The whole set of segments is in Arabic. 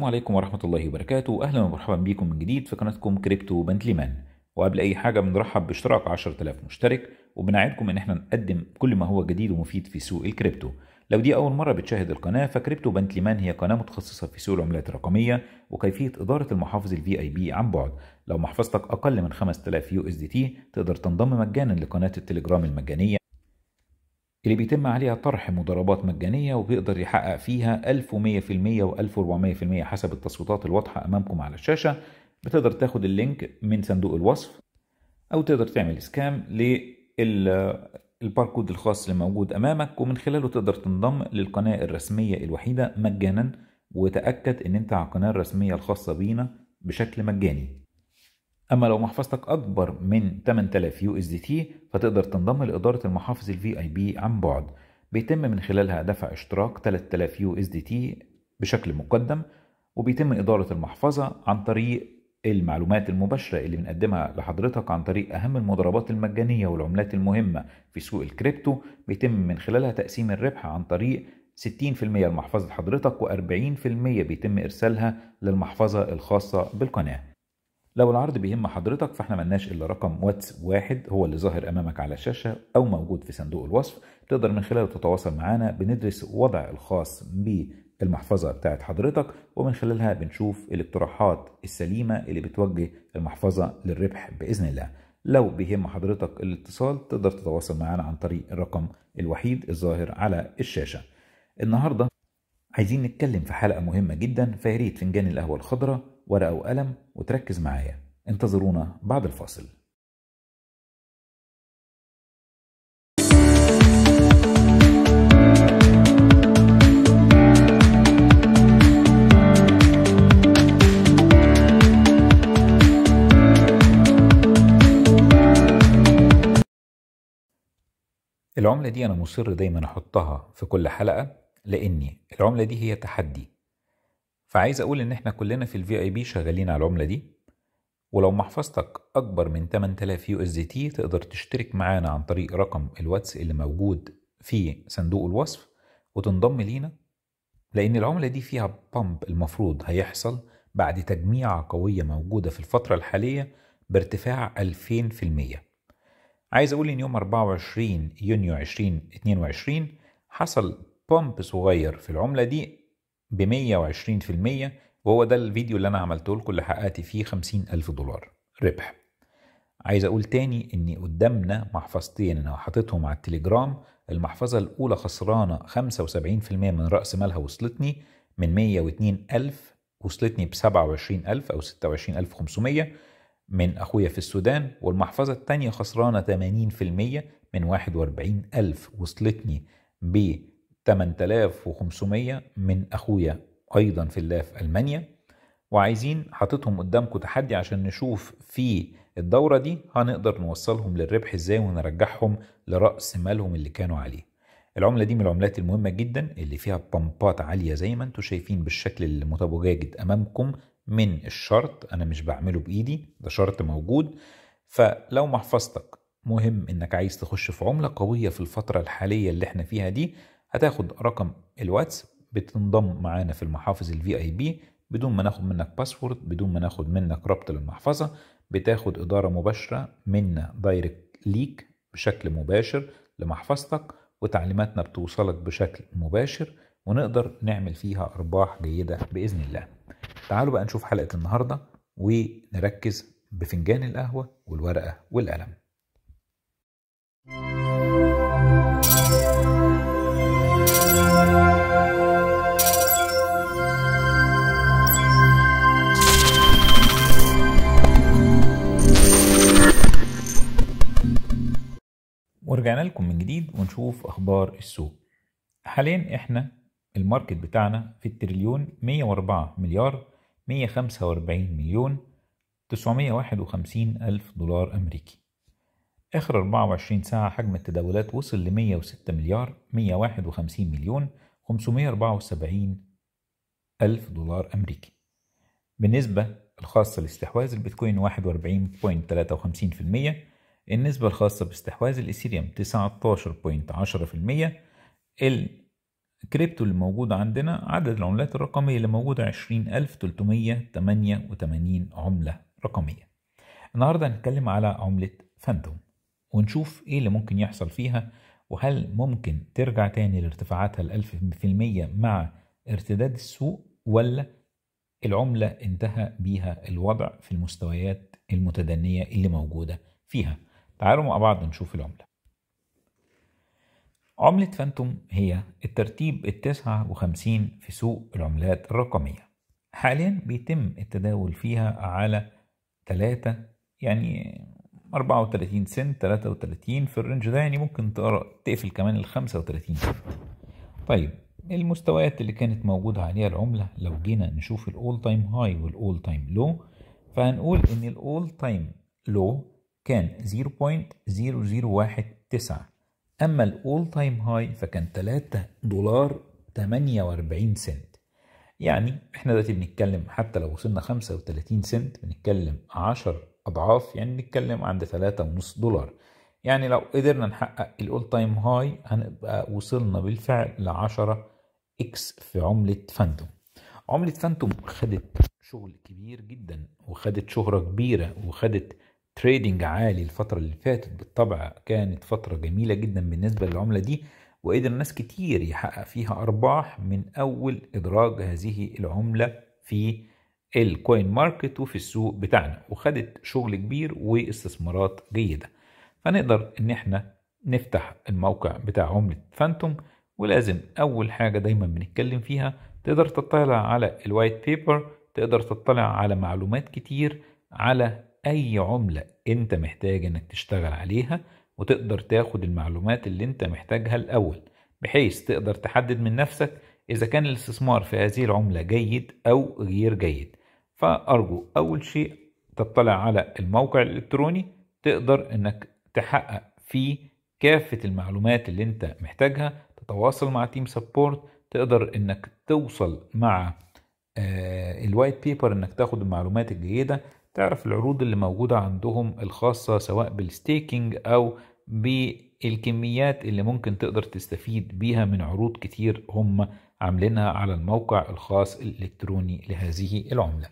السلام عليكم ورحمة الله وبركاته أهلا ومرحبا بيكم من جديد في قناتكم كريبتو بنتليمان وقبل أي حاجة بنرحب باشتراك 10000 مشترك وبنعدكم إن احنا نقدم كل ما هو جديد ومفيد في سوق الكريبتو لو دي أول مرة بتشاهد القناة فكريبتو بنتليمان هي قناة متخصصة في سوق العملات الرقمية وكيفية إدارة المحافظ الفي أي بي عن بعد لو محفظتك أقل من 5000 يو اس دي تي تقدر تنضم مجانا لقناة التليجرام المجانية اللي بيتم عليها طرح مضاربات مجانية وبيقدر يحقق فيها 1100% و1400% حسب التصويتات الواضحة أمامكم على الشاشة بتقدر تاخد اللينك من صندوق الوصف أو تقدر تعمل سكام للباركود الخاص اللي موجود أمامك ومن خلاله تقدر تنضم للقناة الرسمية الوحيدة مجانا وتأكد إن أنت على القناة الرسمية الخاصة بينا بشكل مجاني اما لو محفظتك اكبر من 8000 يو اس دي تي فتقدر تنضم لاداره المحافظ الفي اي بي عن بعد بيتم من خلالها دفع اشتراك 3000 يو اس دي تي بشكل مقدم وبيتم اداره المحفظه عن طريق المعلومات المباشرة اللي بنقدمها لحضرتك عن طريق أهم المضاربات المجانية والعملات المهمة في سوق الكريبتو بيتم من خلالها تقسيم الربح عن طريق 60% لمحفظة حضرتك و40% بيتم إرسالها للمحفظة الخاصة بالقناة لو العرض بيهم حضرتك فاحنا ملناش الا رقم واتس واحد هو اللي ظاهر امامك على الشاشه او موجود في صندوق الوصف تقدر من خلاله تتواصل معانا بندرس وضع الخاص بالمحفظه بتاعت حضرتك ومن خلالها بنشوف الاقتراحات السليمه اللي بتوجه المحفظه للربح باذن الله لو بيهم حضرتك الاتصال تقدر تتواصل معانا عن طريق الرقم الوحيد الظاهر على الشاشه النهارده عايزين نتكلم في حلقه مهمه جدا فياريت فنجان القهوه الخضراء ورقة وقلم وتركز معايا انتظرونا بعد الفاصل العملة دي أنا مصر دايما أحطها في كل حلقة لأني العملة دي هي تحدي فعايز اقول ان احنا كلنا في الفي اي بي شغالين على العمله دي ولو محفظتك اكبر من 8000 يو اس دي تي تقدر تشترك معانا عن طريق رقم الواتس اللي موجود في صندوق الوصف وتنضم لينا لان العمله دي فيها بامب المفروض هيحصل بعد تجميعة قوية موجودة في الفترة الحالية بارتفاع 2000% عايز أقول إن يوم 24 يونيو 2022 حصل بامب صغير في العملة دي ب 120% وهو ده الفيديو اللي انا عملته لكم اللي حققت فيه 50 ألف دولار ربح عايز اقول تاني ان قدامنا محفظتين انا حاططهم على التليجرام المحفظة الاولى خسرانة 75% من رأس مالها وصلتني من 102 ألف وصلتني ب 27 ألف أو 26 ألف 500 من أخويا في السودان والمحفظة الثانيه خسرانة 80% من 41 ألف وصلتني ب 8500 من اخويا ايضا في الله في المانيا وعايزين حاططهم قدامكم تحدي عشان نشوف في الدوره دي هنقدر نوصلهم للربح ازاي ونرجعهم لراس مالهم اللي كانوا عليه العمله دي من العملات المهمه جدا اللي فيها بامبات عاليه زي ما انتم شايفين بالشكل المتواجد امامكم من الشرط انا مش بعمله بايدي ده شرط موجود فلو محفظتك مهم انك عايز تخش في عمله قويه في الفتره الحاليه اللي احنا فيها دي هتاخد رقم الواتس بتنضم معانا في المحافظ الفي اي بي بدون ما ناخد منك باسورد بدون ما ناخد منك ربط للمحفظه بتاخد اداره مباشره منا دايركت ليك بشكل مباشر لمحفظتك وتعليماتنا بتوصلك بشكل مباشر ونقدر نعمل فيها ارباح جيده باذن الله تعالوا بقى نشوف حلقه النهارده ونركز بفنجان القهوه والورقه والقلم ورجعنا لكم من جديد ونشوف اخبار السوق حاليا احنا الماركت بتاعنا في التريليون 104 مليار 145 مليون 951 ألف دولار أمريكي آخر 24 ساعة حجم التداولات وصل ل 106 مليار 151 مليون 574 ألف دولار أمريكي بالنسبة الخاصة لاستحواذ البيتكوين 41.53% النسبة الخاصة باستحواذ الإيثيريوم 19.10% الكريبتو اللي موجود عندنا عدد العملات الرقمية اللي موجودة 20388 عملة رقمية النهاردة هنتكلم على عملة فانتوم ونشوف ايه اللي ممكن يحصل فيها وهل ممكن ترجع تاني لارتفاعاتها الألف في المية مع ارتداد السوق ولا العملة انتهى بيها الوضع في المستويات المتدنية اللي موجودة فيها تعالوا مع بعض نشوف العملة عملة فانتوم هي الترتيب التسعة وخمسين في سوق العملات الرقمية حاليا بيتم التداول فيها على ثلاثة يعني أربعة وتلاتين سنت ثلاثة وتلاتين في الرنج ده يعني ممكن تقرأ تقفل كمان الخمسة وتلاتين طيب المستويات اللي كانت موجودة عليها العملة لو جينا نشوف الأول تايم هاي والأول تايم لو فهنقول إن الأول تايم لو كان 0.0019 أما الأول تايم هاي فكان 3 دولار 48 سنت يعني احنا دلوقتي بنتكلم حتى لو وصلنا 35 سنت بنتكلم 10 أضعاف يعني بنتكلم عند 3.5 دولار يعني لو قدرنا نحقق الأول تايم هاي هنبقى وصلنا بالفعل ل 10 إكس في عملة فانتوم عملة فانتوم خدت شغل كبير جدا وخدت شهرة كبيرة وخدت تريدنج عالي الفترة اللي فاتت بالطبع كانت فترة جميلة جدا بالنسبة للعملة دي وقدر ناس كتير يحقق فيها أرباح من أول إدراج هذه العملة في الكوين ماركت وفي السوق بتاعنا وخدت شغل كبير واستثمارات جيدة فنقدر إن إحنا نفتح الموقع بتاع عملة فانتوم ولازم أول حاجة دايما بنتكلم فيها تقدر تطلع على الوايت بيبر تقدر تطلع على معلومات كتير على اي عملة انت محتاج انك تشتغل عليها وتقدر تاخد المعلومات اللي انت محتاجها الاول بحيث تقدر تحدد من نفسك اذا كان الاستثمار في هذه العملة جيد او غير جيد فارجو اول شيء تطلع على الموقع الالكتروني تقدر انك تحقق فيه كافة المعلومات اللي انت محتاجها تتواصل مع تيم سبورت تقدر انك توصل مع آه، الوايت بيبر انك تاخد المعلومات الجيده تعرف العروض اللي موجودة عندهم الخاصة سواء بالستيكينج أو بالكميات اللي ممكن تقدر تستفيد بيها من عروض كتير هم عاملينها على الموقع الخاص الإلكتروني لهذه العملة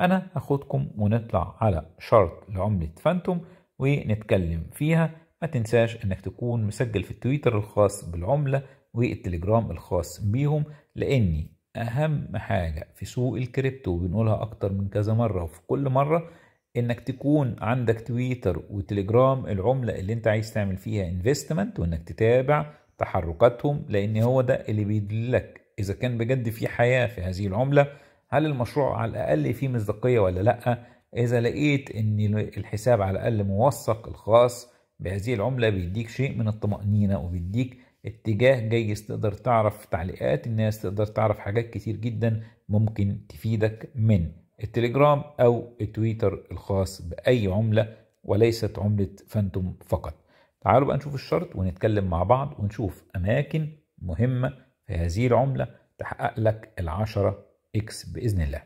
أنا هاخدكم ونطلع على شرط لعملة فانتوم ونتكلم فيها ما تنساش انك تكون مسجل في التويتر الخاص بالعملة والتليجرام الخاص بيهم لاني اهم حاجه في سوق الكريبتو بنقولها اكتر من كذا مره وفي كل مره انك تكون عندك تويتر وتليجرام العمله اللي انت عايز تعمل فيها انفستمنت وانك تتابع تحركاتهم لان هو ده اللي بيدلك اذا كان بجد في حياه في هذه العمله هل المشروع على الاقل فيه مصداقيه ولا لا اذا لقيت ان الحساب على الاقل موثق الخاص بهذه العمله بيديك شيء من الطمانينه وبيديك اتجاه جيد تقدر تعرف تعليقات الناس تقدر تعرف حاجات كتير جدا ممكن تفيدك من التليجرام او التويتر الخاص باي عمله وليست عمله فانتوم فقط تعالوا بقى نشوف الشرط ونتكلم مع بعض ونشوف اماكن مهمه في هذه العمله تحقق لك ال10 اكس باذن الله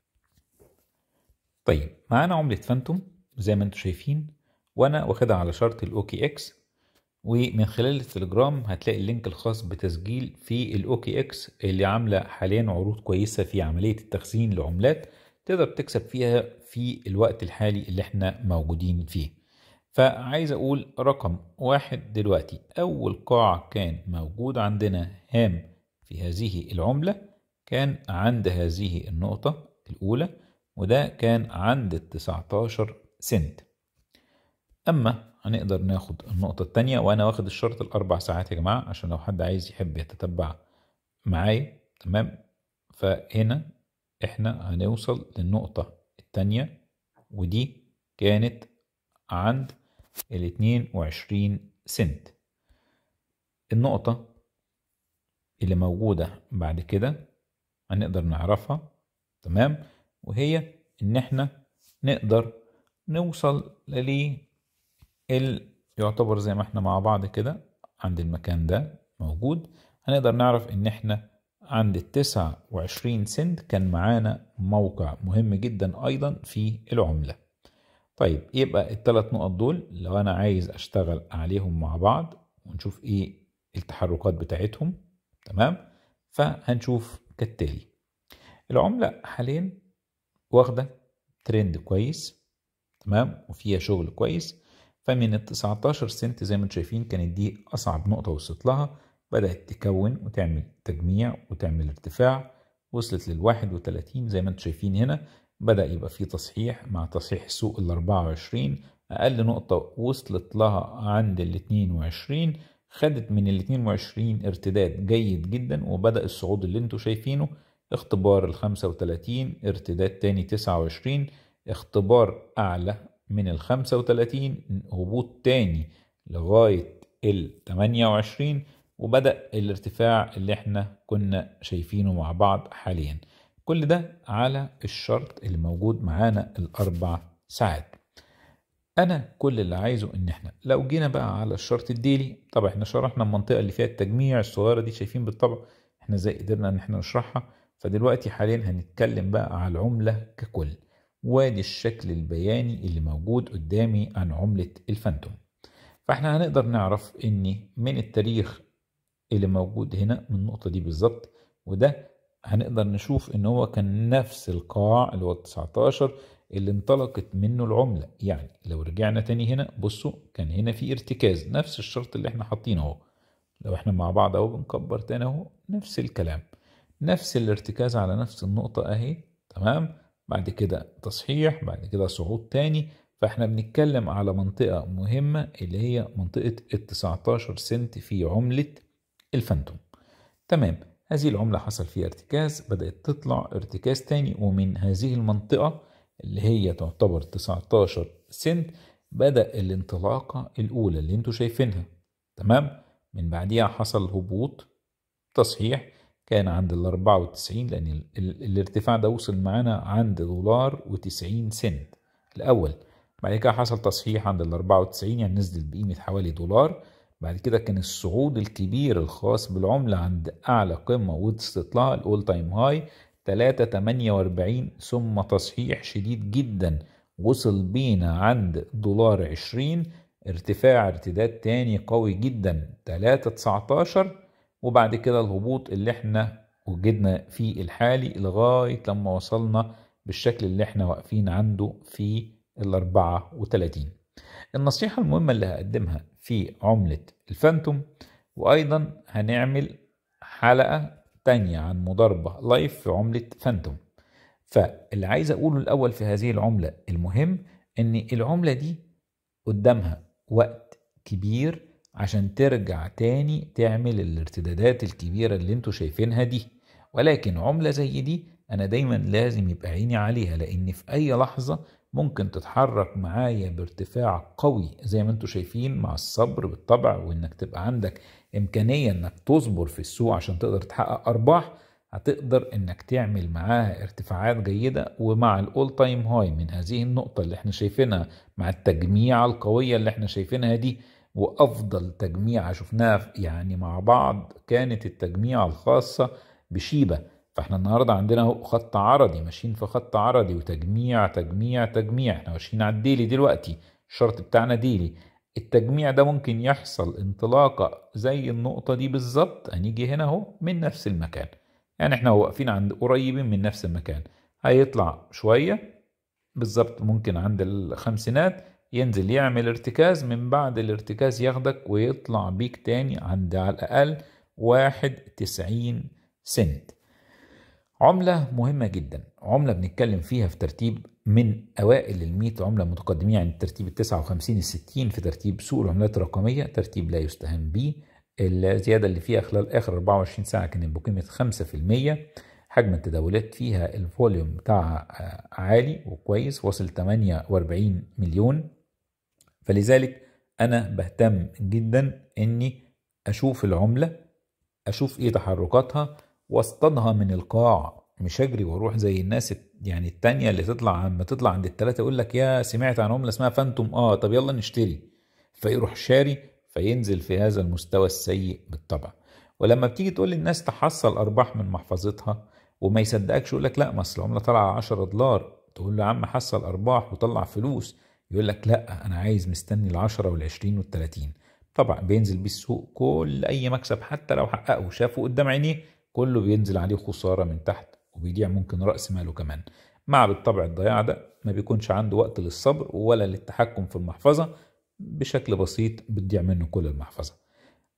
طيب معانا عمله فانتوم زي ما انتم شايفين وانا واخدها على شرط الاوكي اكس ومن خلال التليجرام هتلاقي اللينك الخاص بتسجيل في الاوكي اكس اللي عامله حاليا عروض كويسه في عمليه التخزين لعملات تقدر تكسب فيها في الوقت الحالي اللي احنا موجودين فيه فعايز اقول رقم واحد دلوقتي اول قاع كان موجود عندنا هام في هذه العملة كان عند هذه النقطة الاولى وده كان عند التسعتاشر سنت اما هنقدر ناخد النقطة التانية وانا واخد الشرط الاربع ساعات يا جماعة عشان لو حد عايز يحب يتتبع معايا تمام فهنا احنا هنوصل للنقطة التانية ودي كانت عند الاتنين وعشرين سنت النقطة اللي موجودة بعد كده هنقدر نعرفها تمام وهي ان احنا نقدر نوصل لليه ال يعتبر زي ما احنا مع بعض كده عند المكان ده موجود هنقدر نعرف ان احنا عند التسعة وعشرين سنت كان معانا موقع مهم جدا ايضا في العملة طيب يبقى التلات نقط دول لو انا عايز اشتغل عليهم مع بعض ونشوف ايه التحركات بتاعتهم تمام فهنشوف كالتالي العملة حاليا واخدة ترند كويس تمام وفيها شغل كويس فمن ال 19 سنت زي ما انتم شايفين كانت دي أصعب نقطة وصلت لها بدأت تكون وتعمل تجميع وتعمل ارتفاع وصلت لل 31 زي ما انتم شايفين هنا بدأ يبقى فيه تصحيح مع تصحيح سوق ال 24 أقل نقطة وصلت لها عند ال 22 خدت من ال 22 ارتداد جيد جدا وبدأ الصعود اللي انتم شايفينه اختبار ال 35 ارتداد تاني 29 اختبار أعلى من ال 35 هبوط تاني لغاية ال 28 وبدأ الارتفاع اللي احنا كنا شايفينه مع بعض حاليا كل ده على الشرط اللي موجود معانا الأربع ساعات أنا كل اللي عايزه إن احنا لو جينا بقى على الشرط الديلي طبعا احنا شرحنا المنطقة اللي فيها التجميع الصغيرة دي شايفين بالطبع احنا زي قدرنا إن احنا نشرحها فدلوقتي حاليا هنتكلم بقى على العملة ككل وادي الشكل البياني اللي موجود قدامي عن عملة الفانتوم فاحنا هنقدر نعرف ان من التاريخ اللي موجود هنا من النقطة دي بالظبط وده هنقدر نشوف ان هو كان نفس القاع اللي هو 19 اللي انطلقت منه العملة يعني لو رجعنا تاني هنا بصوا كان هنا في ارتكاز نفس الشرط اللي احنا حاطينه اهو لو احنا مع بعض اهو بنكبر تاني اهو نفس الكلام نفس الارتكاز على نفس النقطة اهي تمام بعد كده تصحيح بعد كده صعود تاني فاحنا بنتكلم على منطقة مهمة اللي هي منطقة ال 19 سنت في عملة الفانتوم تمام هذه العملة حصل فيها ارتكاز بدأت تطلع ارتكاز تاني ومن هذه المنطقة اللي هي تعتبر 19 سنت بدأ الانطلاقة الأولى اللي انتوا شايفينها تمام من بعديها حصل هبوط تصحيح كان عند ال 94 لأن الارتفاع ده وصل معانا عند دولار و90 سنت الأول بعد كده حصل تصحيح عند ال 94 يعني نزل بقيمة حوالي دولار بعد كده كان الصعود الكبير الخاص بالعملة عند أعلى قمة واستطلاع الأول تايم هاي 3.48 ثم تصحيح شديد جدا وصل بينا عند دولار 20 ارتفاع ارتداد تاني قوي جدا 3.19 وبعد كده الهبوط اللي احنا وجدنا فيه الحالي لغاية لما وصلنا بالشكل اللي احنا واقفين عنده في الأربعة وتلاتين النصيحة المهمة اللي هقدمها في عملة الفانتوم وأيضا هنعمل حلقة تانية عن مضاربة لايف في عملة فانتوم فاللي عايز أقوله الأول في هذه العملة المهم إن العملة دي قدامها وقت كبير عشان ترجع تاني تعمل الارتدادات الكبيرة اللي انتوا شايفينها دي ولكن عملة زي دي انا دايما لازم يبقى عيني عليها لان في اي لحظة ممكن تتحرك معايا بارتفاع قوي زي ما انتوا شايفين مع الصبر بالطبع وانك تبقى عندك امكانية انك تصبر في السوق عشان تقدر تحقق ارباح هتقدر انك تعمل معاها ارتفاعات جيدة ومع الاول تايم هاي من هذه النقطة اللي احنا شايفينها مع التجميعة القوية اللي احنا شايفينها دي وأفضل تجميعة شفناها يعني مع بعض كانت التجميعة الخاصة بشيبة فاحنا النهاردة عندنا خط عرضي ماشيين في خط عرضي وتجميع تجميع تجميع احنا ماشيين على الديلي دلوقتي الشرط بتاعنا ديلي التجميع ده ممكن يحصل انطلاقة زي النقطة دي بالظبط هنيجي هنا اهو من نفس المكان يعني احنا واقفين عند قريبين من نفس المكان هيطلع شوية بالظبط ممكن عند الخمسينات ينزل يعمل ارتكاز من بعد الارتكاز ياخدك ويطلع بيك تاني عند على الأقل واحد تسعين سنت عملة مهمة جدا عملة بنتكلم فيها في ترتيب من أوائل المية عملة متقدمين عند يعني الترتيب التسعة وخمسين الستين في ترتيب سوق العملات الرقمية ترتيب لا يستهان به الزيادة اللي فيها خلال آخر 24 ساعة كانت بقيمة 5% حجم التداولات فيها الفوليوم بتاعها آه، عالي وكويس وصل 48 مليون فلذلك انا بهتم جدا اني اشوف العمله اشوف ايه تحركاتها واصطادها من القاع مش اجري واروح زي الناس يعني التانية اللي تطلع لما تطلع عند التلاتة يقول لك يا سمعت عن عمله اسمها فانتوم اه طب يلا نشتري فيروح شاري فينزل في هذا المستوى السيء بالطبع ولما بتيجي تقول للناس تحصل ارباح من محفظتها وما يصدقكش يقول لك لا ما اصل العمله طالعه 10 دولار تقول له يا عم حصل ارباح وطلع فلوس يقول لك لا انا عايز مستني ال10 وال20 وال30 طبعا بينزل بيه السوق كل اي مكسب حتى لو حققه شافه قدام عينيه كله بينزل عليه خساره من تحت وبيضيع ممكن راس ماله كمان مع بالطبع الضياع ده ما بيكونش عنده وقت للصبر ولا للتحكم في المحفظه بشكل بسيط بتضيع منه كل المحفظه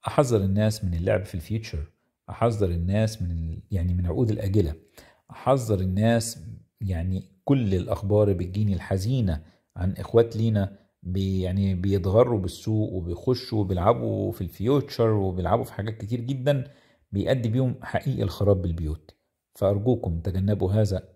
احذر الناس من اللعب في الفيوتشر احذر الناس من ال... يعني من عقود الاجله احذر الناس يعني كل الاخبار بتجيني الحزينه عن اخوات لينا بي يعني بيتغروا بالسوق وبيخشوا وبيلعبوا في الفيوتشر وبيلعبوا في حاجات كتير جدا بيأدي بيهم حقيقي الخراب بالبيوت فأرجوكم تجنبوا هذا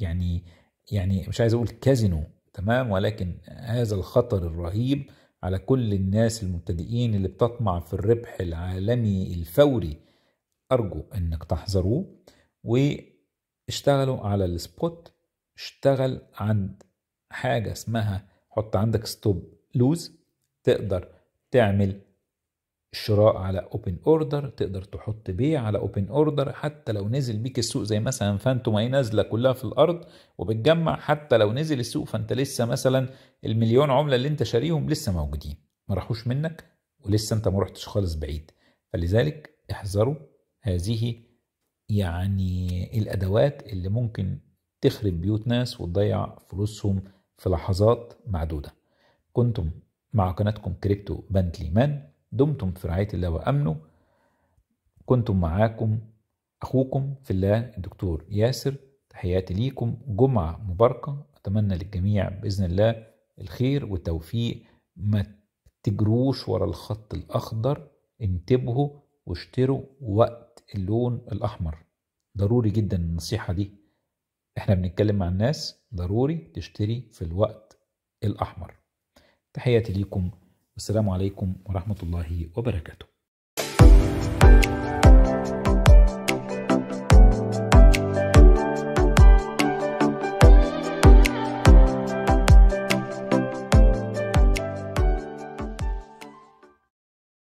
يعني يعني مش عايز أقول كازينو تمام ولكن هذا الخطر الرهيب على كل الناس المبتدئين اللي بتطمع في الربح العالمي الفوري أرجو إنك تحذروه واشتغلوا على السبوت اشتغل عند حاجه اسمها حط عندك ستوب لوز تقدر تعمل شراء على اوبن اوردر تقدر تحط بيع على اوبن اوردر حتى لو نزل بيك السوق زي مثلا فانتوم هي نازله كلها في الارض وبتجمع حتى لو نزل السوق فانت لسه مثلا المليون عمله اللي انت شاريهم لسه موجودين ما راحوش منك ولسه انت ما رحتش خالص بعيد فلذلك احذروا هذه يعني الادوات اللي ممكن تخرب بيوت ناس وتضيع فلوسهم في لحظات معدودة كنتم مع قناتكم كريبتو بنتلي مان دمتم في رعاية الله وأمنه كنتم معاكم أخوكم في الله الدكتور ياسر تحياتي ليكم جمعة مباركة أتمنى للجميع بإذن الله الخير والتوفيق ما تجروش ورا الخط الأخضر انتبهوا واشتروا وقت اللون الأحمر ضروري جدا النصيحة دي احنا بنتكلم مع الناس ضروري تشتري في الوقت الأحمر تحياتي ليكم والسلام عليكم ورحمة الله وبركاته